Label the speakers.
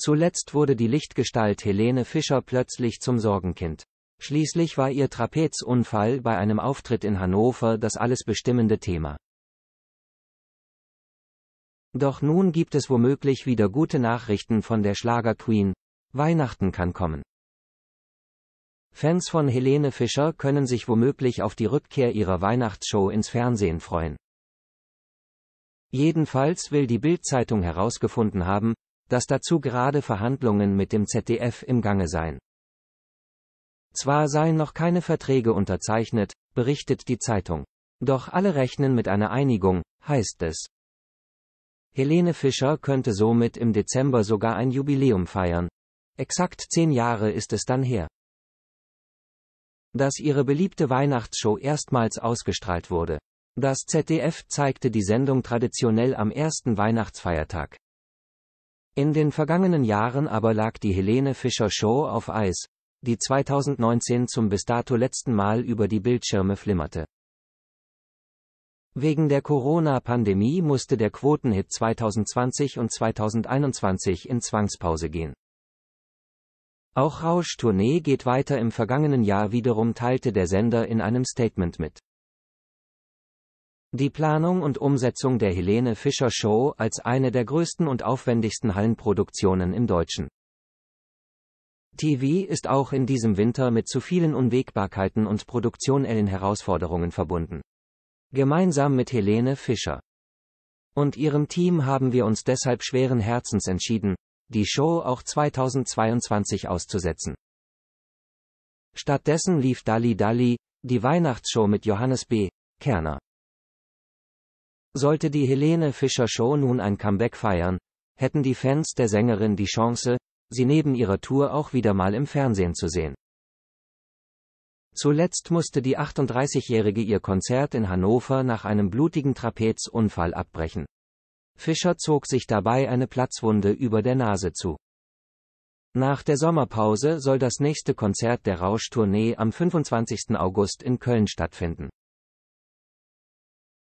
Speaker 1: Zuletzt wurde die Lichtgestalt Helene Fischer plötzlich zum Sorgenkind. Schließlich war ihr Trapezunfall bei einem Auftritt in Hannover das alles bestimmende Thema. Doch nun gibt es womöglich wieder gute Nachrichten von der Schlagerqueen. Weihnachten kann kommen. Fans von Helene Fischer können sich womöglich auf die Rückkehr ihrer Weihnachtsshow ins Fernsehen freuen. Jedenfalls will die Bild-Zeitung herausgefunden haben, dass dazu gerade Verhandlungen mit dem ZDF im Gange seien. Zwar seien noch keine Verträge unterzeichnet, berichtet die Zeitung. Doch alle rechnen mit einer Einigung, heißt es. Helene Fischer könnte somit im Dezember sogar ein Jubiläum feiern. Exakt zehn Jahre ist es dann her. Dass ihre beliebte Weihnachtsshow erstmals ausgestrahlt wurde. Das ZDF zeigte die Sendung traditionell am ersten Weihnachtsfeiertag. In den vergangenen Jahren aber lag die Helene Fischer Show auf Eis, die 2019 zum bis dato letzten Mal über die Bildschirme flimmerte. Wegen der Corona-Pandemie musste der Quotenhit 2020 und 2021 in Zwangspause gehen. Auch Rausch Tournee geht weiter im vergangenen Jahr wiederum teilte der Sender in einem Statement mit. Die Planung und Umsetzung der Helene Fischer Show als eine der größten und aufwendigsten Hallenproduktionen im deutschen TV ist auch in diesem Winter mit zu vielen Unwägbarkeiten und produktionellen Herausforderungen verbunden. Gemeinsam mit Helene Fischer und ihrem Team haben wir uns deshalb schweren Herzens entschieden, die Show auch 2022 auszusetzen. Stattdessen lief Dali Dali, die Weihnachtsshow mit Johannes B. Kerner. Sollte die Helene Fischer Show nun ein Comeback feiern, hätten die Fans der Sängerin die Chance, sie neben ihrer Tour auch wieder mal im Fernsehen zu sehen. Zuletzt musste die 38-Jährige ihr Konzert in Hannover nach einem blutigen Trapezunfall abbrechen. Fischer zog sich dabei eine Platzwunde über der Nase zu. Nach der Sommerpause soll das nächste Konzert der Rauschtournee am 25. August in Köln stattfinden.